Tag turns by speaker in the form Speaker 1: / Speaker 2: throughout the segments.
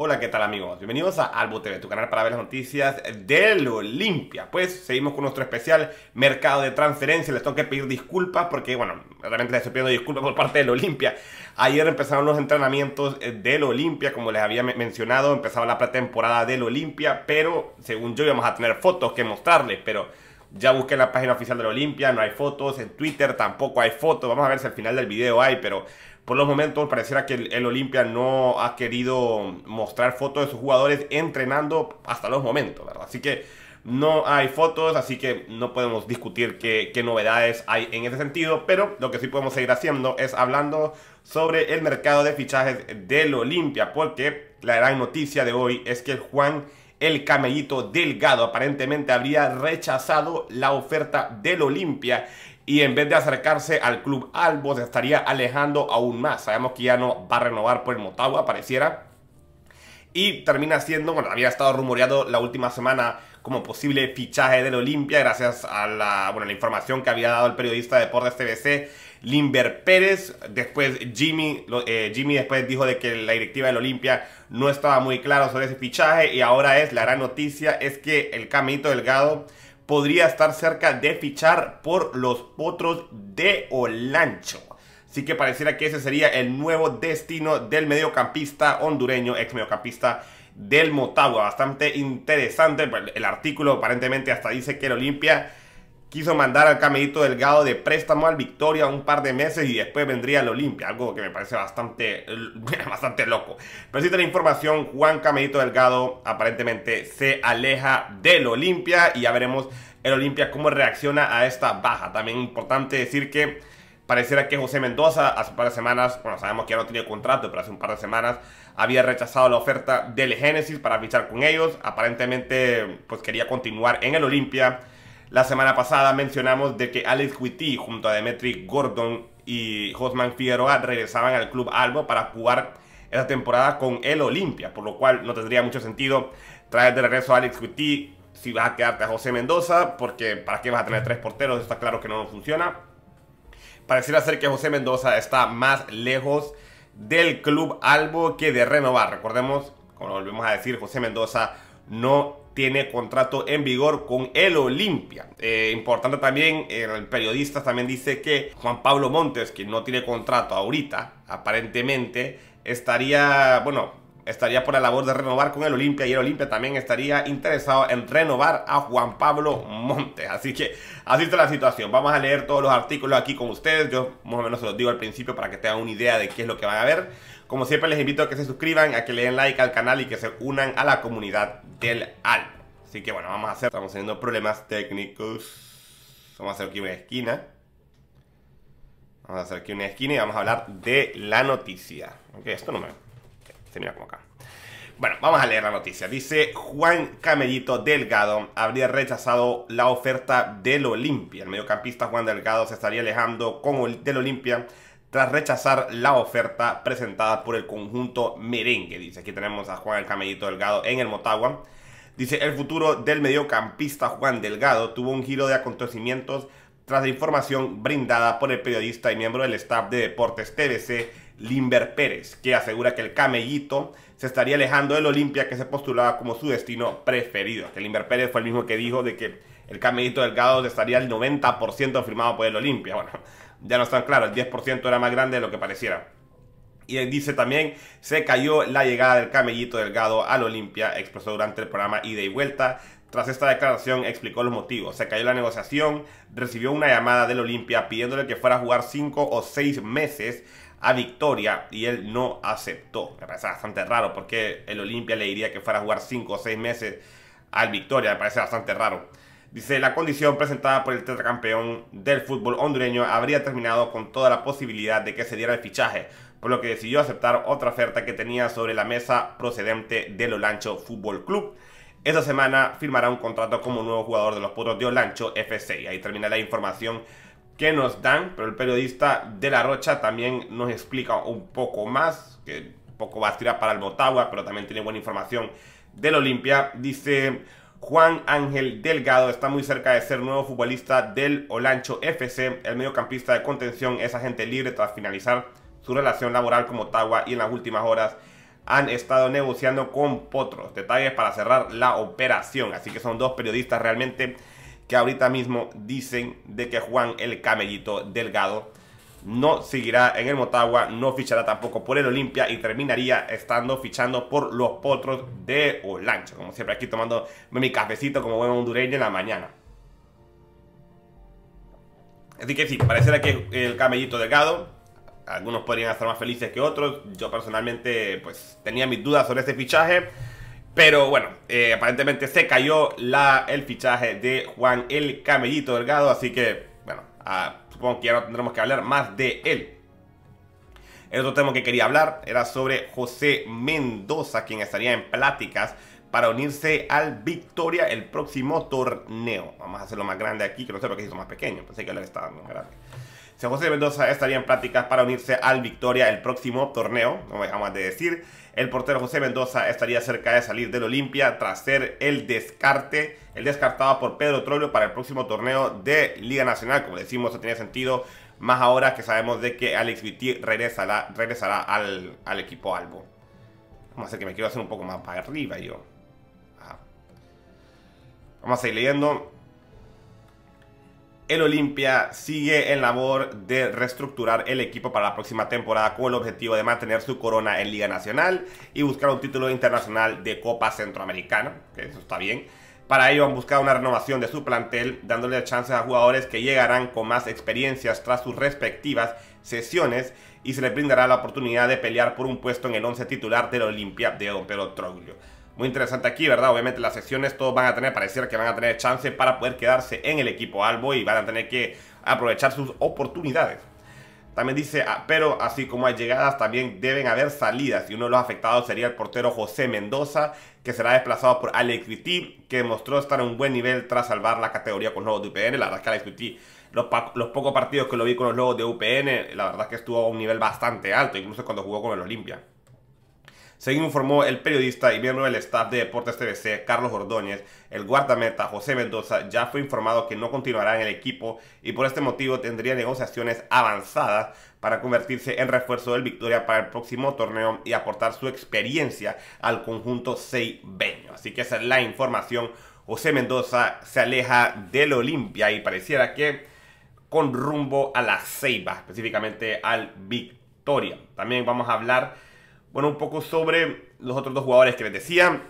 Speaker 1: Hola, ¿qué tal amigos? Bienvenidos a Albo TV, tu canal para ver las noticias del Olimpia. Pues seguimos con nuestro especial mercado de transferencias. Les tengo que pedir disculpas porque, bueno, realmente les estoy pidiendo disculpas por parte del Olimpia. Ayer empezaron los entrenamientos eh, del Olimpia, como les había mencionado, empezaba la pretemporada del Olimpia, pero según yo íbamos a tener fotos que mostrarles, pero ya busqué en la página oficial del Olimpia, no hay fotos, en Twitter tampoco hay fotos, vamos a ver si al final del video hay, pero por los momentos pareciera que el, Olimpia no ha querido mostrar fotos de sus jugadores entrenando hasta los momentos, ¿verdad? Así que no hay fotos, así que no podemos discutir qué, novedades hay en ese sentido, pero lo que sí podemos seguir haciendo es hablando sobre el mercado de fichajes del Olimpia, porque la gran noticia de hoy es que Juan el camellito delgado aparentemente habría rechazado la oferta del Olimpia y en vez de acercarse al club Albo se estaría alejando aún más. Sabemos que ya no va a renovar por el Motagua, pareciera. Y termina siendo, bueno, había estado rumoreado la última semana como posible fichaje del Olimpia, gracias a la, la información que había dado el periodista de Deportes TBC, Limber Pérez. Después Jimmy, eh, Jimmy después dijo de que la directiva del Olimpia no estaba muy clara sobre ese fichaje y ahora es, la gran noticia es que el Camito Delgado podría estar cerca de fichar por los Potros de Olancho. Así que pareciera que ese sería el nuevo destino del mediocampista hondureño, ex mediocampista del Motagua. Bastante interesante pues, el artículo, aparentemente hasta dice que el Olimpia quiso mandar al Camelito Delgado de préstamo al Victoria un par de meses y después vendría al Olimpia, algo que me parece bastante, bastante loco. Pero si la información, Juan Camelito Delgado aparentemente se aleja del Olimpia y ya veremos el Olimpia cómo reacciona a esta baja. También importante decir que pareciera que José Mendoza hace un par de semanas, bueno, sabemos que ya no tiene contrato, pero hace un par de semanas había rechazado la oferta del Génesis para fichar con ellos. Aparentemente, pues quería continuar en el Olimpia la semana pasada mencionamos de que Alex Whitty junto a Demetri Gordon y Josman Figueroa regresaban al Club Albo para jugar esa temporada con el Olimpia, por lo cual no tendría mucho sentido traer de regreso a Alex Whitty si vas a quedarte a José Mendoza, porque ¿para qué vas a tener tres porteros? Está claro que no funciona. Pareciera ser que José Mendoza está más lejos del Club Albo que de renovar. Recordemos, como volvemos a decir, José Mendoza no tiene contrato en vigor con el Olimpia. Eh, importante también, eh, el periodista también dice que Juan Pablo Montes, que no tiene contrato ahorita, aparentemente, estaría, bueno, estaría por la labor de renovar con el Olimpia y el Olimpia también estaría interesado en renovar a Juan Pablo Montes. Así que así está la situación. Vamos a leer todos los artículos aquí con ustedes. Yo más o menos se los digo al principio para que tengan una idea de qué es lo que van a ver. Como siempre les invito a que se suscriban, a que le den like al canal y que se unan a la comunidad del AL Así que bueno, vamos a hacer, estamos teniendo problemas técnicos. Vamos a hacer aquí una esquina. Vamos a hacer aquí una esquina y vamos a hablar de la noticia. Ok, esto no me bueno, vamos a leer la noticia. Dice Juan Camellito Delgado habría rechazado la oferta del Olimpia. El mediocampista Juan Delgado se estaría alejando con del Olimpia tras rechazar la oferta presentada por el conjunto merengue. Dice, aquí tenemos a Juan Camellito Delgado en el Motagua. Dice, el futuro del mediocampista Juan Delgado tuvo un giro de acontecimientos tras la información brindada por el periodista y miembro del staff de Deportes TVC. Limber Pérez, que asegura que el camellito se estaría alejando del Olimpia que se postulaba como su destino preferido. Que Limber Pérez fue el mismo que dijo de que el camellito delgado estaría el 90% firmado por el Olimpia. Bueno, ya no están claro. el 10% era más grande de lo que pareciera. Y él dice también, se cayó la llegada del camellito delgado al Olimpia, expresó durante el programa Ida y Vuelta. Tras esta declaración explicó los motivos. Se cayó la negociación, recibió una llamada del Olimpia pidiéndole que fuera a jugar 5 o 6 meses a Victoria y él no aceptó. Me parece bastante raro porque el Olimpia le diría que fuera a jugar 5 o 6 meses al Victoria. Me parece bastante raro. Dice, la condición presentada por el tetracampeón del fútbol hondureño habría terminado con toda la posibilidad de que se diera el fichaje, por lo que decidió aceptar otra oferta que tenía sobre la mesa procedente del Olancho Fútbol Club. Esa semana firmará un contrato como nuevo jugador de los potros de Olancho FC. ahí termina la información que nos dan, pero el periodista de la Rocha también nos explica un poco más, que un poco va a tirar para el Botagua, pero también tiene buena información del Olimpia. Dice Juan Ángel Delgado, está muy cerca de ser nuevo futbolista del Olancho FC, el mediocampista de contención es agente libre tras finalizar su relación laboral con Botagua... y en las últimas horas han estado negociando con Potros. Detalles para cerrar la operación, así que son dos periodistas realmente que ahorita mismo dicen de que Juan el Camellito Delgado no seguirá en el Motagua, no fichará tampoco por el Olimpia y terminaría estando fichando por los potros de Olancho. Como siempre, aquí tomando mi cafecito como buen hondureño en la mañana. Así que sí, parecerá que el Camellito Delgado algunos podrían estar más felices que otros. Yo personalmente, pues, tenía mis dudas sobre ese fichaje. Pero bueno, eh, aparentemente se cayó la, el fichaje de Juan el Camellito Delgado, así que bueno, ah, supongo que ya no tendremos que hablar más de él. El otro tema que quería hablar era sobre José Mendoza, quien estaría en pláticas para unirse al Victoria el próximo torneo. Vamos a hacerlo más grande aquí, que no sé por qué hizo más pequeño, pensé que lo estaba más grande. San José Mendoza estaría en prácticas para unirse al Victoria el próximo torneo, no me de decir. El portero José Mendoza estaría cerca de salir del Olimpia tras ser el descarte, el descartado por Pedro Troilo para el próximo torneo de Liga Nacional. Como decimos, eso tiene sentido, más ahora que sabemos de que Alex Viti regresará, al, equipo Albo. Vamos a hacer que me quiero hacer un poco más para arriba yo. Vamos a seguir leyendo el Olimpia sigue en labor de reestructurar el equipo para la próxima temporada con el objetivo de mantener su corona en Liga Nacional y buscar un título internacional de Copa Centroamericana, que eso está bien. Para ello han buscado una renovación de su plantel, dándole chances a jugadores que llegarán con más experiencias tras sus respectivas sesiones y se les brindará la oportunidad de pelear por un puesto en el 11 titular del Olimpia de Don Pedro Troglio muy interesante aquí, ¿verdad? Obviamente las sesiones todos van a tener, parecer que van a tener chance para poder quedarse en el equipo Albo y van a tener que aprovechar sus oportunidades. También dice, ah, pero así como hay llegadas, también deben haber salidas. Y uno de los afectados sería el portero José Mendoza, que será desplazado por Alex Viti, que mostró estar en un buen nivel tras salvar la categoría con los lobos de UPN. La verdad es que Alex Viti, los, pocos partidos que lo vi con los lobos de UPN, la verdad es que estuvo a un nivel bastante alto, incluso cuando jugó con el Olimpia. Según informó el periodista y miembro del staff de Deportes TVc Carlos Ordóñez, el guardameta José Mendoza ya fue informado que no continuará en el equipo y por este motivo tendría negociaciones avanzadas para convertirse en refuerzo del Victoria para el próximo torneo y aportar su experiencia al conjunto seibeño. Así que esa es la información. José Mendoza se aleja del Olimpia y pareciera que con rumbo a la Ceiba, específicamente al Victoria. También vamos a hablar bueno, un poco sobre los otros dos jugadores que les decía.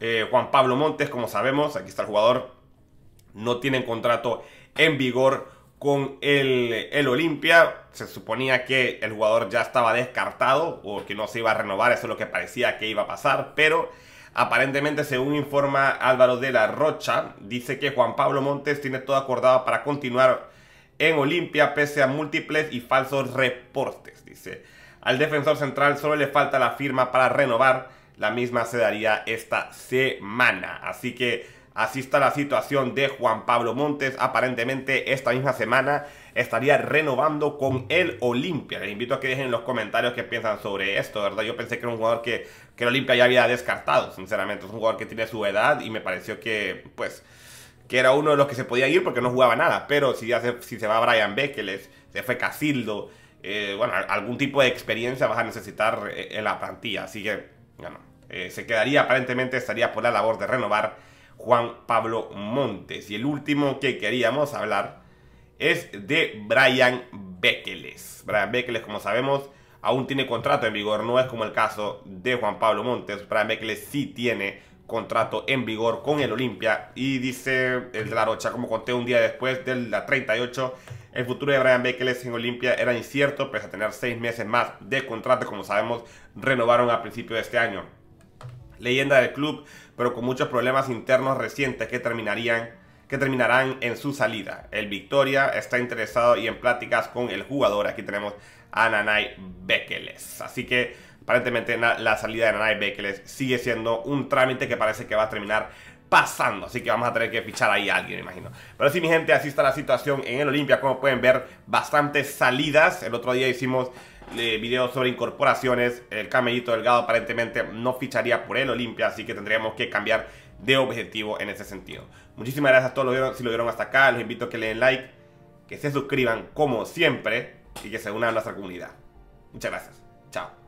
Speaker 1: Eh, Juan Pablo Montes, como sabemos, aquí está el jugador, no tiene contrato en vigor con el, el Olimpia. Se suponía que el jugador ya estaba descartado o que no se iba a renovar, eso es lo que parecía que iba a pasar, pero aparentemente, según informa Álvaro de la Rocha, dice que Juan Pablo Montes tiene todo acordado para continuar en Olimpia pese a múltiples y falsos reportes, dice. Al defensor central solo le falta la firma para renovar. La misma se daría esta semana. Así que así está la situación de Juan Pablo Montes. Aparentemente esta misma semana estaría renovando con el Olimpia. Les invito a que dejen en los comentarios qué piensan sobre esto, ¿verdad? Yo pensé que era un jugador que, el Olimpia ya había descartado, sinceramente. Es un jugador que tiene su edad y me pareció que, pues que era uno de los que se podía ir porque no jugaba nada. Pero si ya se, si se va Brian Bekeles, se fue Casildo, eh, bueno, algún tipo de experiencia vas a necesitar eh, en la plantilla. Así que, bueno, eh, se quedaría aparentemente, estaría por la labor de renovar Juan Pablo Montes. Y el último que queríamos hablar es de Brian Bekeles. Brian Bekeles, como sabemos, aún tiene contrato en vigor. No es como el caso de Juan Pablo Montes. Brian Bekeles sí tiene contrato en vigor con el Olimpia. Y dice el de la Rocha, como conté un día después del la 38 el futuro de Brian Bekeles en Olimpia era incierto, pese a tener seis meses más de contrato, como sabemos, renovaron a principio de este año. Leyenda del club, pero con muchos problemas internos recientes que terminarían que terminarán en su salida. El Victoria está interesado y en pláticas con el jugador. Aquí tenemos a Nanay Bekeles. Así que aparentemente la salida de Nanay Bekeles sigue siendo un trámite que parece que va a terminar pasando. Así que vamos a tener que fichar ahí a alguien, imagino. Pero sí, mi gente, así está la situación en el Olimpia. Como pueden ver, bastantes salidas. El otro día hicimos eh, videos sobre incorporaciones. El camellito delgado aparentemente no ficharía por el Olimpia, así que tendríamos que cambiar de objetivo en ese sentido. Muchísimas gracias a todos los vieron, si lo vieron hasta acá. les invito a que le den like, que se suscriban como siempre y que se unan a nuestra comunidad. Muchas gracias. Chao.